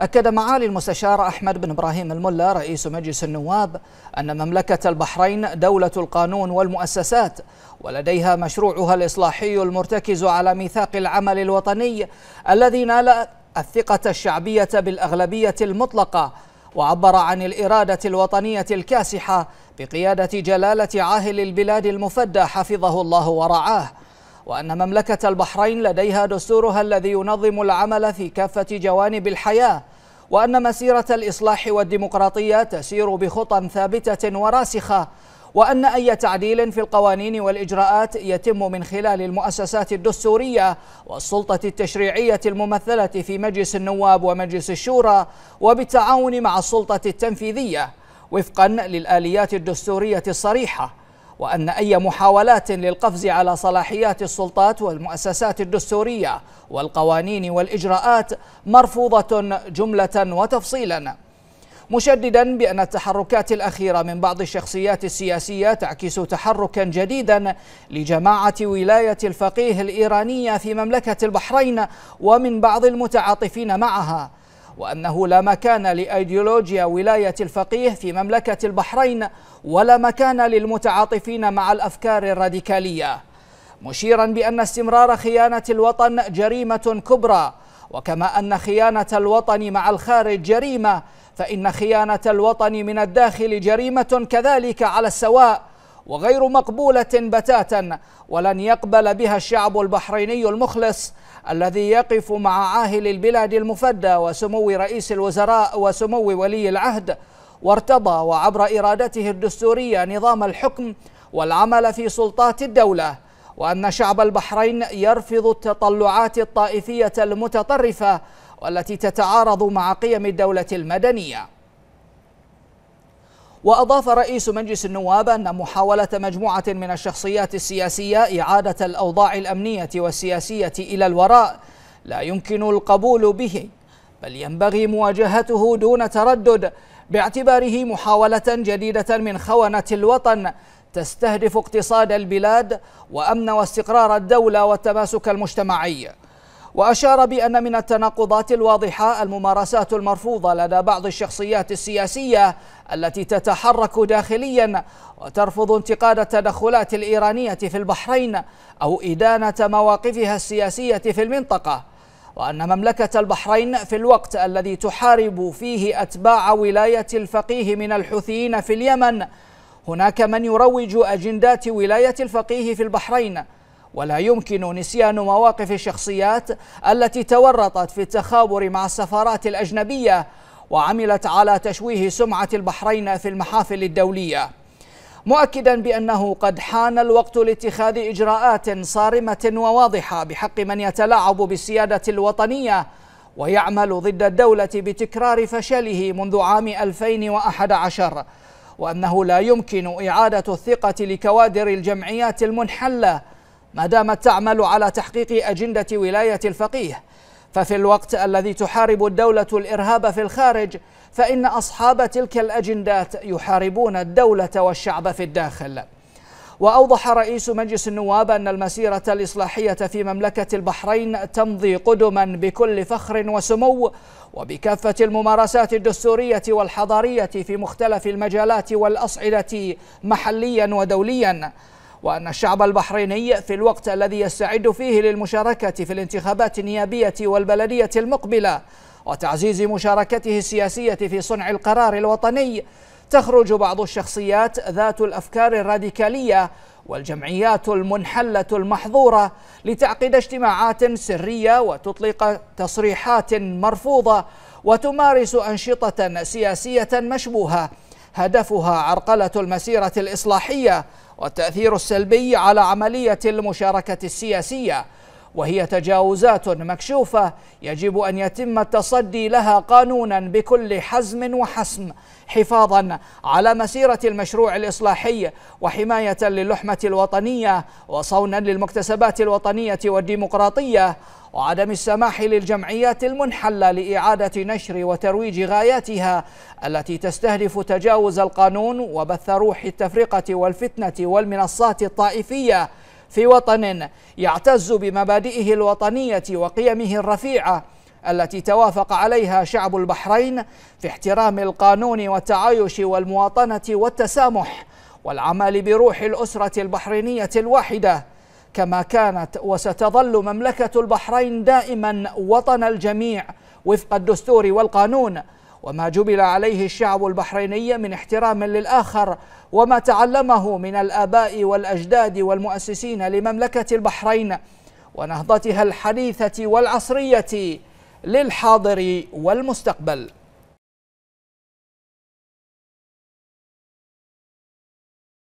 أكد معالي المستشار أحمد بن إبراهيم الملا رئيس مجلس النواب أن مملكة البحرين دولة القانون والمؤسسات ولديها مشروعها الإصلاحي المرتكز على ميثاق العمل الوطني الذي نال الثقة الشعبية بالأغلبية المطلقة وعبر عن الإرادة الوطنية الكاسحة بقيادة جلالة عاهل البلاد المفدى حفظه الله ورعاه وأن مملكة البحرين لديها دستورها الذي ينظم العمل في كافة جوانب الحياة وأن مسيرة الإصلاح والديمقراطية تسير بخطى ثابتة وراسخة وأن أي تعديل في القوانين والإجراءات يتم من خلال المؤسسات الدستورية والسلطة التشريعية الممثلة في مجلس النواب ومجلس الشورى وبالتعاون مع السلطة التنفيذية وفقا للآليات الدستورية الصريحة وأن أي محاولات للقفز على صلاحيات السلطات والمؤسسات الدستورية والقوانين والإجراءات مرفوضة جملة وتفصيلا مشددا بأن التحركات الأخيرة من بعض الشخصيات السياسية تعكس تحركا جديدا لجماعة ولاية الفقيه الإيرانية في مملكة البحرين ومن بعض المتعاطفين معها وأنه لا مكان لأيديولوجيا ولاية الفقيه في مملكة البحرين ولا مكان للمتعاطفين مع الأفكار الراديكالية مشيرا بأن استمرار خيانة الوطن جريمة كبرى وكما أن خيانة الوطن مع الخارج جريمة فإن خيانة الوطن من الداخل جريمة كذلك على السواء وغير مقبولة بتاتا ولن يقبل بها الشعب البحريني المخلص الذي يقف مع عاهل البلاد المفدى وسمو رئيس الوزراء وسمو ولي العهد وارتضى وعبر إرادته الدستورية نظام الحكم والعمل في سلطات الدولة وأن شعب البحرين يرفض التطلعات الطائفية المتطرفة والتي تتعارض مع قيم الدولة المدنية وأضاف رئيس مجلس النواب أن محاولة مجموعة من الشخصيات السياسية إعادة الأوضاع الأمنية والسياسية إلى الوراء لا يمكن القبول به بل ينبغي مواجهته دون تردد باعتباره محاولة جديدة من خونة الوطن تستهدف اقتصاد البلاد وأمن واستقرار الدولة والتماسك المجتمعي وأشار بأن من التناقضات الواضحة الممارسات المرفوضة لدى بعض الشخصيات السياسية التي تتحرك داخليا وترفض انتقاد التدخلات الإيرانية في البحرين أو إدانة مواقفها السياسية في المنطقة وأن مملكة البحرين في الوقت الذي تحارب فيه أتباع ولاية الفقيه من الحوثيين في اليمن هناك من يروج أجندات ولاية الفقيه في البحرين ولا يمكن نسيان مواقف الشخصيات التي تورطت في التخابر مع السفارات الأجنبية وعملت على تشويه سمعة البحرين في المحافل الدولية مؤكدا بأنه قد حان الوقت لاتخاذ إجراءات صارمة وواضحة بحق من يتلاعب بالسيادة الوطنية ويعمل ضد الدولة بتكرار فشله منذ عام 2011 وأنه لا يمكن إعادة الثقة لكوادر الجمعيات المنحلة ما دامت تعمل على تحقيق أجندة ولاية الفقيه ففي الوقت الذي تحارب الدولة الإرهاب في الخارج فإن أصحاب تلك الأجندات يحاربون الدولة والشعب في الداخل وأوضح رئيس مجلس النواب أن المسيرة الإصلاحية في مملكة البحرين تمضي قدما بكل فخر وسمو وبكافة الممارسات الدستورية والحضارية في مختلف المجالات والأصعدة محليا ودوليا وأن الشعب البحريني في الوقت الذي يستعد فيه للمشاركة في الانتخابات النيابية والبلدية المقبلة وتعزيز مشاركته السياسية في صنع القرار الوطني تخرج بعض الشخصيات ذات الأفكار الراديكالية والجمعيات المنحلة المحظورة لتعقد اجتماعات سرية وتطلق تصريحات مرفوضة وتمارس أنشطة سياسية مشبوهة هدفها عرقلة المسيرة الإصلاحية والتأثير السلبي على عملية المشاركة السياسية وهي تجاوزات مكشوفه يجب ان يتم التصدي لها قانونا بكل حزم وحسم حفاظا على مسيره المشروع الاصلاحي وحمايه للحمه الوطنيه وصونا للمكتسبات الوطنيه والديمقراطيه وعدم السماح للجمعيات المنحله لاعاده نشر وترويج غاياتها التي تستهدف تجاوز القانون وبث روح التفرقه والفتنه والمنصات الطائفيه في وطن يعتز بمبادئه الوطنيه وقيمه الرفيعه التي توافق عليها شعب البحرين في احترام القانون والتعايش والمواطنه والتسامح والعمل بروح الاسره البحرينيه الواحده كما كانت وستظل مملكه البحرين دائما وطن الجميع وفق الدستور والقانون وما جبل عليه الشعب البحريني من احترام للآخر وما تعلمه من الآباء والأجداد والمؤسسين لمملكة البحرين ونهضتها الحديثة والعصرية للحاضر والمستقبل